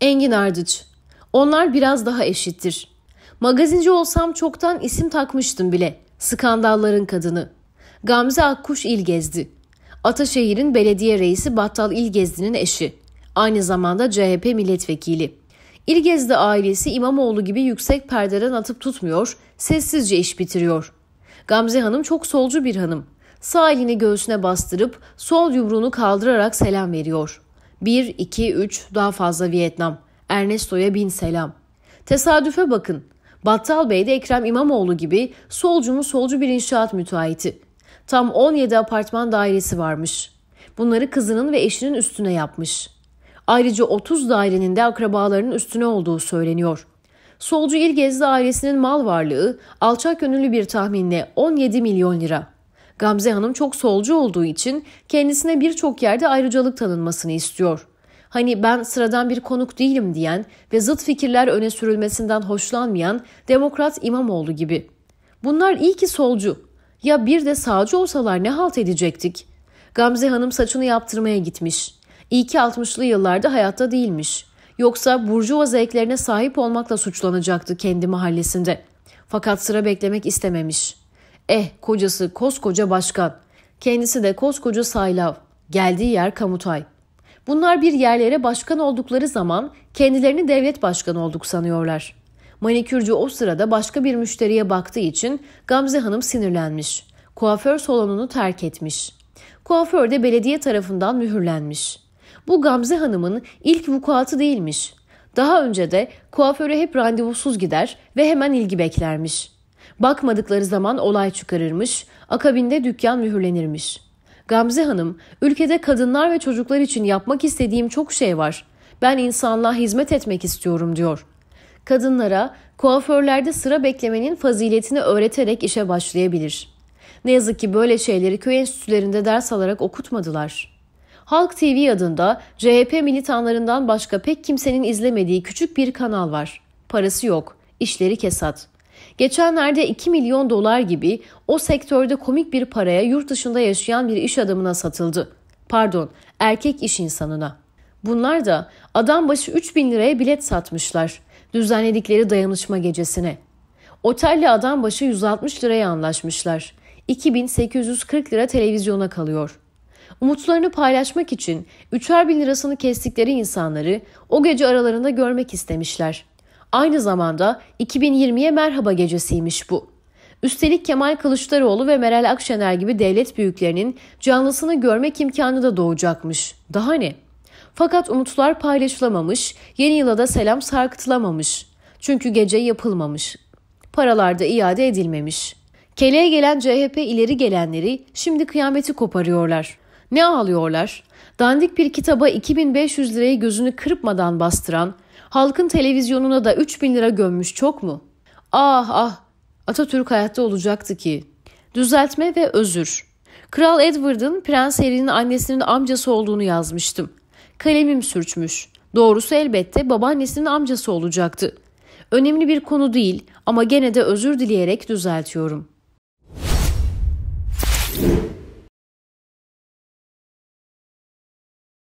Engin Ardıç. Onlar biraz daha eşittir. Magazinci olsam çoktan isim takmıştım bile. Skandalların kadını. Gamze Akkuş İlgezdi. Ataşehir'in belediye reisi Battal İlgezdi'nin eşi. Aynı zamanda CHP milletvekili. İlgezdi ailesi İmamoğlu gibi yüksek perdeden atıp tutmuyor, sessizce iş bitiriyor. Gamze Hanım çok solcu bir hanım. Sağ elini göğsüne bastırıp sol yumruğunu kaldırarak selam veriyor. 1, 2, 3 daha fazla Vietnam. Ernesto'ya bin selam. Tesadüfe bakın. Battal Bey de Ekrem İmamoğlu gibi solcu mu solcu bir inşaat müteahhiti. Tam 17 apartman dairesi varmış. Bunları kızının ve eşinin üstüne yapmış. Ayrıca 30 dairenin de akrabalarının üstüne olduğu söyleniyor. Solcu İlgezli ailesinin mal varlığı alçak gönüllü bir tahminle 17 milyon lira. Gamze Hanım çok solcu olduğu için kendisine birçok yerde ayrıcalık tanınmasını istiyor. Hani ben sıradan bir konuk değilim diyen ve zıt fikirler öne sürülmesinden hoşlanmayan Demokrat İmamoğlu gibi. Bunlar iyi ki solcu. Ya bir de sağcı olsalar ne halt edecektik? Gamze Hanım saçını yaptırmaya gitmiş. İyi ki 60'lı yıllarda hayatta değilmiş. Yoksa burjuva zevklerine sahip olmakla suçlanacaktı kendi mahallesinde. Fakat sıra beklemek istememiş.'' Eh kocası koskoca başkan. Kendisi de koskoca saylav. Geldiği yer Kamutay. Bunlar bir yerlere başkan oldukları zaman kendilerini devlet başkanı olduk sanıyorlar. Manikürcü o sırada başka bir müşteriye baktığı için Gamze Hanım sinirlenmiş. Kuaför salonunu terk etmiş. Kuaför de belediye tarafından mühürlenmiş. Bu Gamze Hanım'ın ilk vukuatı değilmiş. Daha önce de kuaföre hep randevusuz gider ve hemen ilgi beklermiş. Bakmadıkları zaman olay çıkarırmış, akabinde dükkan mühürlenirmiş. Gamze Hanım, ülkede kadınlar ve çocuklar için yapmak istediğim çok şey var. Ben insanlığa hizmet etmek istiyorum diyor. Kadınlara kuaförlerde sıra beklemenin faziletini öğreterek işe başlayabilir. Ne yazık ki böyle şeyleri köy enstitülerinde ders alarak okutmadılar. Halk TV adında CHP militanlarından başka pek kimsenin izlemediği küçük bir kanal var. Parası yok, işleri kesat.'' Geçenlerde 2 milyon dolar gibi o sektörde komik bir paraya yurt dışında yaşayan bir iş adamına satıldı. Pardon, erkek iş insanına. Bunlar da adam başı 3 bin liraya bilet satmışlar düzenledikleri dayanışma gecesine. Otelle adam başı 160 liraya anlaşmışlar. 2840 lira televizyona kalıyor. Umutlarını paylaşmak için 3'er bin lirasını kestikleri insanları o gece aralarında görmek istemişler. Aynı zamanda 2020'ye merhaba gecesiymiş bu. Üstelik Kemal Kılıçdaroğlu ve Meral Akşener gibi devlet büyüklerinin canlısını görmek imkanı da doğacakmış. Daha ne? Fakat umutlar paylaşılamamış, yeni yıla da selam sarkıtılamamış. Çünkü gece yapılmamış. Paralar da iade edilmemiş. Keleğe gelen CHP ileri gelenleri şimdi kıyameti koparıyorlar. Ne ağlıyorlar? Dandik bir kitaba 2500 lirayı gözünü kırpmadan bastıran, halkın televizyonuna da 3000 lira gömmüş çok mu? Ah ah! Atatürk hayatta olacaktı ki. Düzeltme ve özür. Kral Edward'ın Prens Harry'nin annesinin amcası olduğunu yazmıştım. Kalemim sürçmüş. Doğrusu elbette babaannesinin amcası olacaktı. Önemli bir konu değil ama gene de özür dileyerek düzeltiyorum.''